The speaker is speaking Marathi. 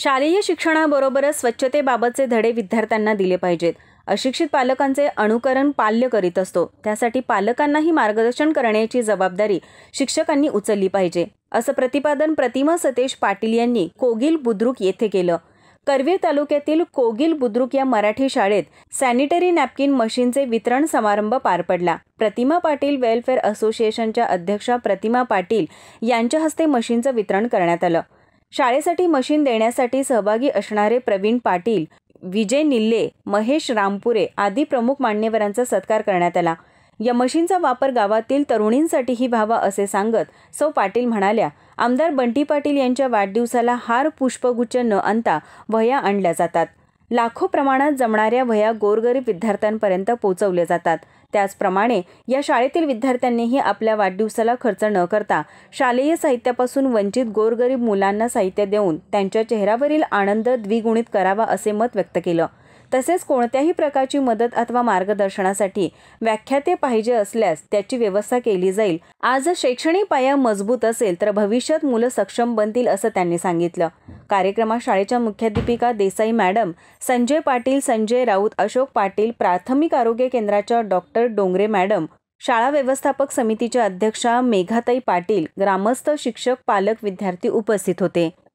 शालेय शिक्षणाबरोबरच स्वच्छतेबाबतचे धडे विद्यार्थ्यांना दिले पाहिजेत अशिक्षित पालकांचे अनुकरण पाल्य करीत असतो त्यासाठी पालकांनाही मार्गदर्शन करण्याची जबाबदारी शिक्षकांनी उचलली पाहिजे असं प्रतिपादन प्रतिमा सतेश पाटील यांनी कोगिल बुद्रुक येथे केलं करवीर तालुक्यातील कोगिल बुद्रुक या मराठी शाळेत सॅनिटरी नॅपकिन मशीनचे वितरण समारंभ पार पडला प्रतिमा पाटील वेलफेअर असोसिएशनच्या अध्यक्षा प्रतिमा पाटील यांच्या हस्ते मशीनचं वितरण करण्यात आलं शाळेसाठी मशीन देण्यासाठी सहभागी असणारे प्रवीण पाटील विजय निल्ले महेश रामपुरे आदी प्रमुख मान्यवरांचा सत्कार करण्यात आला या मशीनचा वापर गावातील तरुणींसाठीही व्हावा असे सांगत सौ पाटील म्हणाल्या आमदार बंटी पाटील यांच्या वाढदिवसाला हार पुष्पगुच्छ न आणता वह्या आणल्या जातात लाखो प्रमाणात जमणाऱ्या वया गोरगरीब विद्यार्थ्यांपर्यंत पोहोचवल्या जातात त्याचप्रमाणे या शाळेतील विद्यार्थ्यांनीही आपल्या वाढदिवसाला खर्च न करता शालेय साहित्यापासून वंचित गोरगरीब मुलांना साहित्य देऊन त्यांच्या चेहऱ्यावरील आनंद द्विगुणित करावा असे मत व्यक्त केलं तसेच कोणत्याही प्रकारची मदत अथवा मार्गदर्शनासाठी व्याख्याते पाहिजे असल्यास त्याची व्यवस्था केली जाईल आज शैक्षणिक पाया मजबूत असेल तर भविष्यात मुलं सक्षम बनतील असं त्यांनी सांगितलं कार्यक्रमात शाळेच्या मुख्याध्यापिका देसाई मॅडम संजय पाटील संजय राऊत अशोक पाटील प्राथमिक आरोग्य केंद्राच्या डॉक्टर डोंगरे मॅडम शाळा व्यवस्थापक समितीच्या अध्यक्षा मेघाताई पाटील ग्रामस्थ शिक्षक पालक विद्यार्थी उपस्थित होते